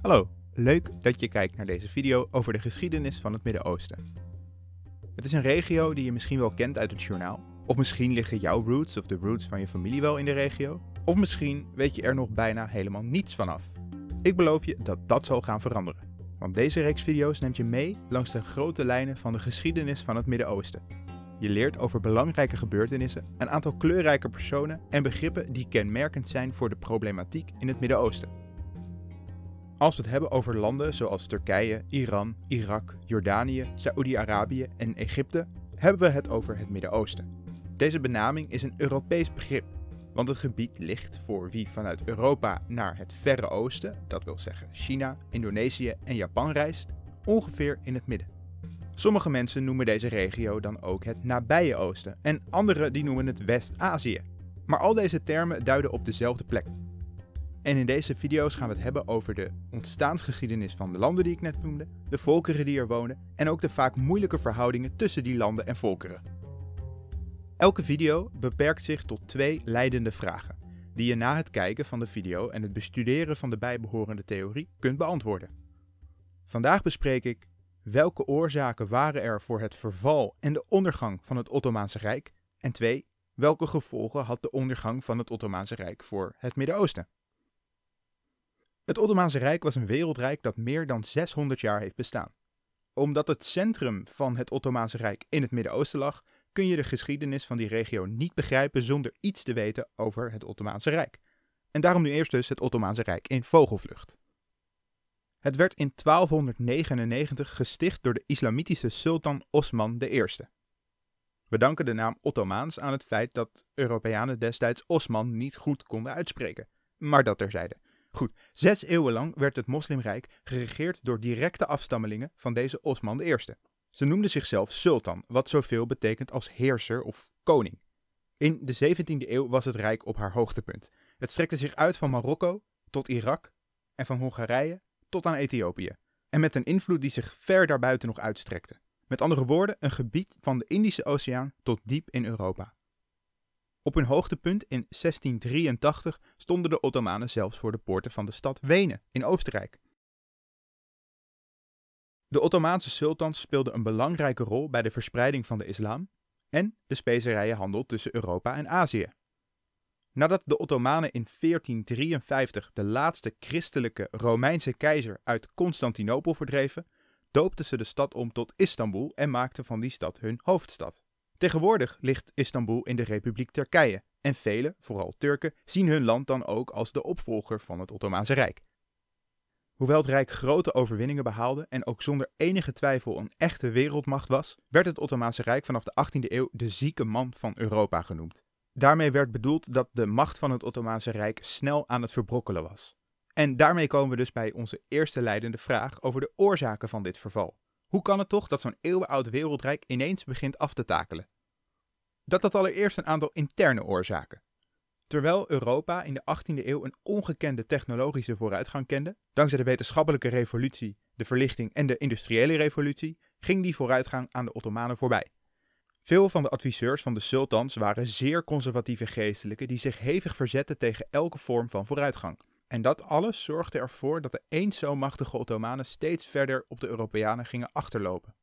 Hallo, leuk dat je kijkt naar deze video over de geschiedenis van het Midden-Oosten. Het is een regio die je misschien wel kent uit het journaal, of misschien liggen jouw roots of de roots van je familie wel in de regio, of misschien weet je er nog bijna helemaal niets vanaf. Ik beloof je dat dat zal gaan veranderen, want deze reeks video's neemt je mee langs de grote lijnen van de geschiedenis van het Midden-Oosten. Je leert over belangrijke gebeurtenissen, een aantal kleurrijke personen en begrippen die kenmerkend zijn voor de problematiek in het Midden-Oosten. Als we het hebben over landen zoals Turkije, Iran, Irak, Jordanië, Saoedi-Arabië en Egypte, hebben we het over het Midden-Oosten. Deze benaming is een Europees begrip, want het gebied ligt voor wie vanuit Europa naar het Verre Oosten, dat wil zeggen China, Indonesië en Japan reist, ongeveer in het midden. Sommige mensen noemen deze regio dan ook het Nabije Oosten en anderen die noemen het West-Azië. Maar al deze termen duiden op dezelfde plek, en in deze video's gaan we het hebben over de ontstaansgeschiedenis van de landen die ik net noemde, de volkeren die er wonen en ook de vaak moeilijke verhoudingen tussen die landen en volkeren. Elke video beperkt zich tot twee leidende vragen, die je na het kijken van de video en het bestuderen van de bijbehorende theorie kunt beantwoorden. Vandaag bespreek ik welke oorzaken waren er voor het verval en de ondergang van het Ottomaanse Rijk en twee, welke gevolgen had de ondergang van het Ottomaanse Rijk voor het Midden-Oosten. Het Ottomaanse Rijk was een wereldrijk dat meer dan 600 jaar heeft bestaan. Omdat het centrum van het Ottomaanse Rijk in het Midden-Oosten lag, kun je de geschiedenis van die regio niet begrijpen zonder iets te weten over het Ottomaanse Rijk. En daarom nu eerst dus het Ottomaanse Rijk in vogelvlucht. Het werd in 1299 gesticht door de islamitische sultan Osman I. We danken de naam Ottomaans aan het feit dat Europeanen destijds Osman niet goed konden uitspreken, maar dat terzijde. Goed, zes eeuwen lang werd het moslimrijk geregeerd door directe afstammelingen van deze Osman I. Ze noemden zichzelf sultan, wat zoveel betekent als heerser of koning. In de 17e eeuw was het rijk op haar hoogtepunt. Het strekte zich uit van Marokko tot Irak en van Hongarije tot aan Ethiopië. En met een invloed die zich ver daarbuiten nog uitstrekte. Met andere woorden, een gebied van de Indische Oceaan tot diep in Europa. Op hun hoogtepunt in 1683 stonden de Ottomanen zelfs voor de poorten van de stad Wenen in Oostenrijk. De Ottomaanse sultans speelden een belangrijke rol bij de verspreiding van de islam en de specerijenhandel tussen Europa en Azië. Nadat de Ottomanen in 1453 de laatste christelijke Romeinse keizer uit Constantinopel verdreven, doopten ze de stad om tot Istanbul en maakten van die stad hun hoofdstad. Tegenwoordig ligt Istanbul in de Republiek Turkije en velen, vooral Turken, zien hun land dan ook als de opvolger van het Ottomaanse Rijk. Hoewel het Rijk grote overwinningen behaalde en ook zonder enige twijfel een echte wereldmacht was, werd het Ottomaanse Rijk vanaf de 18e eeuw de zieke man van Europa genoemd. Daarmee werd bedoeld dat de macht van het Ottomaanse Rijk snel aan het verbrokkelen was. En daarmee komen we dus bij onze eerste leidende vraag over de oorzaken van dit verval. Hoe kan het toch dat zo'n eeuwenoud wereldrijk ineens begint af te takelen? Dat had allereerst een aantal interne oorzaken. Terwijl Europa in de 18e eeuw een ongekende technologische vooruitgang kende, dankzij de wetenschappelijke revolutie, de verlichting en de industriële revolutie, ging die vooruitgang aan de Ottomanen voorbij. Veel van de adviseurs van de sultans waren zeer conservatieve geestelijken die zich hevig verzetten tegen elke vorm van vooruitgang. En dat alles zorgde ervoor dat de eens zo machtige Ottomanen steeds verder op de Europeanen gingen achterlopen.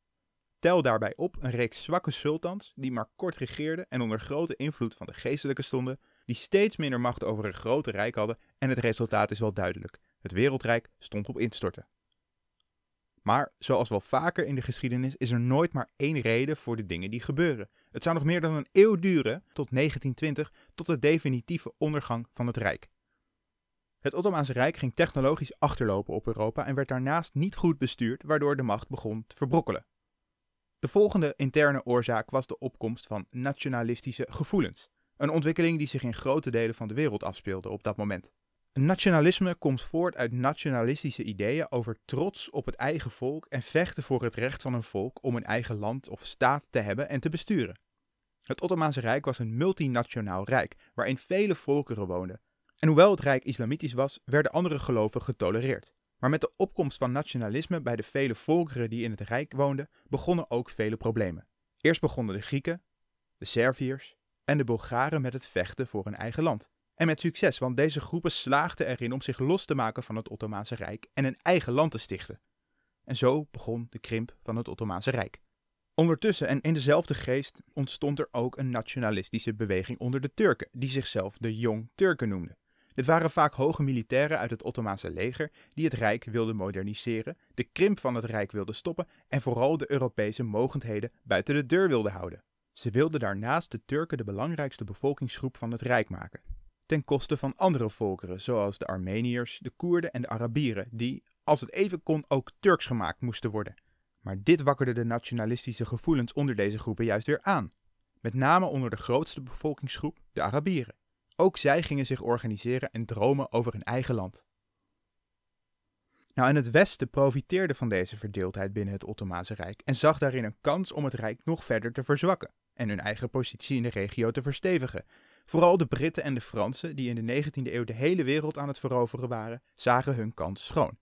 Tel daarbij op een reeks zwakke sultans die maar kort regeerden en onder grote invloed van de geestelijken stonden, die steeds minder macht over een grote rijk hadden en het resultaat is wel duidelijk. Het wereldrijk stond op instorten. Maar zoals wel vaker in de geschiedenis is er nooit maar één reden voor de dingen die gebeuren. Het zou nog meer dan een eeuw duren, tot 1920, tot de definitieve ondergang van het Rijk. Het Ottomaanse Rijk ging technologisch achterlopen op Europa en werd daarnaast niet goed bestuurd, waardoor de macht begon te verbrokkelen. De volgende interne oorzaak was de opkomst van nationalistische gevoelens, een ontwikkeling die zich in grote delen van de wereld afspeelde op dat moment. Nationalisme komt voort uit nationalistische ideeën over trots op het eigen volk en vechten voor het recht van een volk om een eigen land of staat te hebben en te besturen. Het Ottomaanse Rijk was een multinationaal rijk waarin vele volkeren woonden, en hoewel het Rijk islamitisch was, werden andere geloven getolereerd. Maar met de opkomst van nationalisme bij de vele volkeren die in het Rijk woonden, begonnen ook vele problemen. Eerst begonnen de Grieken, de Serviërs en de Bulgaren met het vechten voor hun eigen land. En met succes, want deze groepen slaagden erin om zich los te maken van het Ottomaanse Rijk en een eigen land te stichten. En zo begon de krimp van het Ottomaanse Rijk. Ondertussen en in dezelfde geest ontstond er ook een nationalistische beweging onder de Turken, die zichzelf de Jong Turken noemden. Het waren vaak hoge militairen uit het Ottomaanse leger die het Rijk wilden moderniseren, de krimp van het Rijk wilden stoppen en vooral de Europese mogendheden buiten de deur wilden houden. Ze wilden daarnaast de Turken de belangrijkste bevolkingsgroep van het Rijk maken, ten koste van andere volkeren zoals de Armeniërs, de Koerden en de Arabieren, die, als het even kon, ook Turks gemaakt moesten worden. Maar dit wakkerde de nationalistische gevoelens onder deze groepen juist weer aan, met name onder de grootste bevolkingsgroep, de Arabieren. Ook zij gingen zich organiseren en dromen over hun eigen land. Nou, en het Westen profiteerde van deze verdeeldheid binnen het Ottomaanse Rijk en zag daarin een kans om het Rijk nog verder te verzwakken en hun eigen positie in de regio te verstevigen. Vooral de Britten en de Fransen, die in de 19e eeuw de hele wereld aan het veroveren waren, zagen hun kans schoon.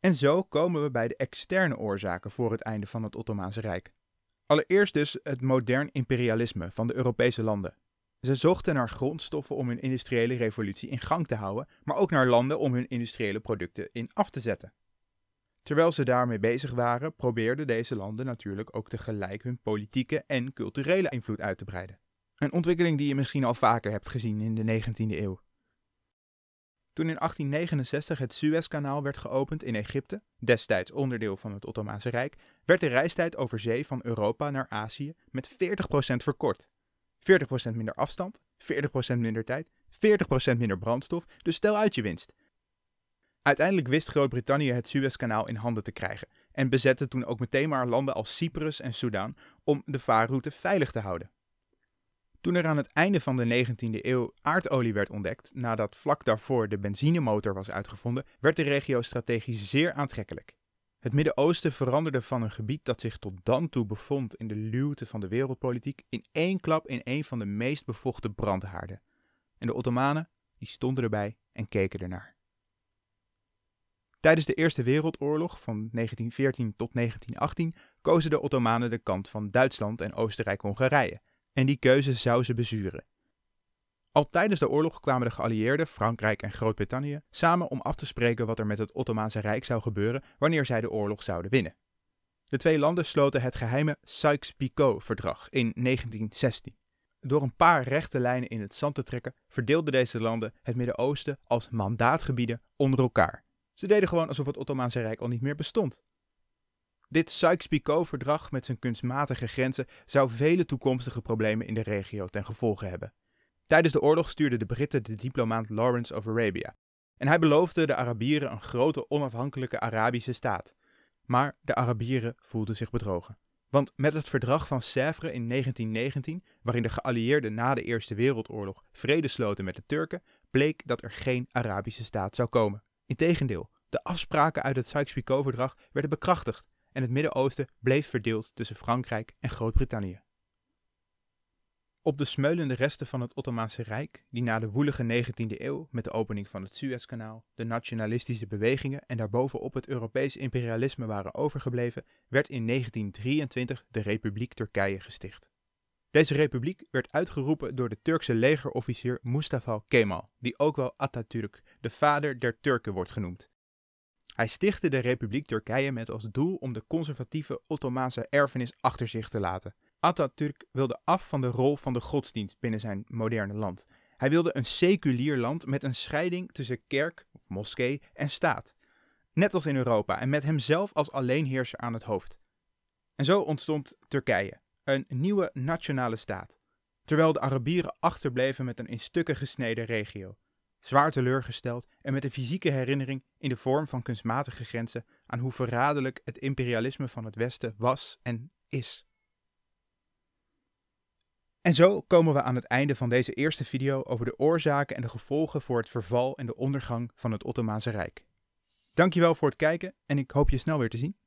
En zo komen we bij de externe oorzaken voor het einde van het Ottomaanse Rijk. Allereerst dus het modern imperialisme van de Europese landen. Ze zochten naar grondstoffen om hun industriële revolutie in gang te houden, maar ook naar landen om hun industriële producten in af te zetten. Terwijl ze daarmee bezig waren, probeerden deze landen natuurlijk ook tegelijk hun politieke en culturele invloed uit te breiden. Een ontwikkeling die je misschien al vaker hebt gezien in de 19e eeuw. Toen in 1869 het Suezkanaal werd geopend in Egypte, destijds onderdeel van het Ottomaanse Rijk, werd de reistijd over zee van Europa naar Azië met 40% verkort. 40% minder afstand, 40% minder tijd, 40% minder brandstof, dus stel uit je winst. Uiteindelijk wist Groot-Brittannië het Suezkanaal in handen te krijgen en bezette toen ook meteen maar landen als Cyprus en Soudaan om de vaarroute veilig te houden. Toen er aan het einde van de 19e eeuw aardolie werd ontdekt, nadat vlak daarvoor de benzinemotor was uitgevonden, werd de regio strategisch zeer aantrekkelijk. Het Midden-Oosten veranderde van een gebied dat zich tot dan toe bevond in de luwte van de wereldpolitiek in één klap in een van de meest bevochten brandhaarden. En de Ottomanen, die stonden erbij en keken ernaar. Tijdens de Eerste Wereldoorlog van 1914 tot 1918 kozen de Ottomanen de kant van Duitsland en Oostenrijk-Hongarije. En die keuze zou ze bezuren. Al tijdens de oorlog kwamen de geallieerden, Frankrijk en Groot-Brittannië, samen om af te spreken wat er met het Ottomaanse Rijk zou gebeuren wanneer zij de oorlog zouden winnen. De twee landen sloten het geheime Sykes-Picot-verdrag in 1916. Door een paar rechte lijnen in het zand te trekken, verdeelden deze landen het Midden-Oosten als mandaatgebieden onder elkaar. Ze deden gewoon alsof het Ottomaanse Rijk al niet meer bestond. Dit Sykes-Picot-verdrag met zijn kunstmatige grenzen zou vele toekomstige problemen in de regio ten gevolge hebben. Tijdens de oorlog stuurden de Britten de diplomaat Lawrence of Arabia. En hij beloofde de Arabieren een grote onafhankelijke Arabische staat. Maar de Arabieren voelden zich bedrogen. Want met het verdrag van Sèvres in 1919, waarin de geallieerden na de Eerste Wereldoorlog vrede sloten met de Turken, bleek dat er geen Arabische staat zou komen. Integendeel, de afspraken uit het Sykes-Picot-verdrag werden bekrachtigd en het Midden-Oosten bleef verdeeld tussen Frankrijk en Groot-Brittannië. Op de smeulende resten van het Ottomaanse Rijk, die na de woelige 19e eeuw met de opening van het Suezkanaal, de nationalistische bewegingen en daarbovenop het Europees imperialisme waren overgebleven, werd in 1923 de Republiek Turkije gesticht. Deze republiek werd uitgeroepen door de Turkse legerofficier Mustafa Kemal, die ook wel Atatürk, de vader der Turken, wordt genoemd. Hij stichtte de Republiek Turkije met als doel om de conservatieve Ottomaanse erfenis achter zich te laten Atatürk wilde af van de rol van de godsdienst binnen zijn moderne land. Hij wilde een seculier land met een scheiding tussen kerk, of moskee en staat. Net als in Europa en met hemzelf als alleenheerser aan het hoofd. En zo ontstond Turkije, een nieuwe nationale staat. Terwijl de Arabieren achterbleven met een in stukken gesneden regio. Zwaar teleurgesteld en met een fysieke herinnering in de vorm van kunstmatige grenzen aan hoe verraderlijk het imperialisme van het Westen was en is. En zo komen we aan het einde van deze eerste video over de oorzaken en de gevolgen voor het verval en de ondergang van het Ottomaanse Rijk. Dankjewel voor het kijken en ik hoop je snel weer te zien.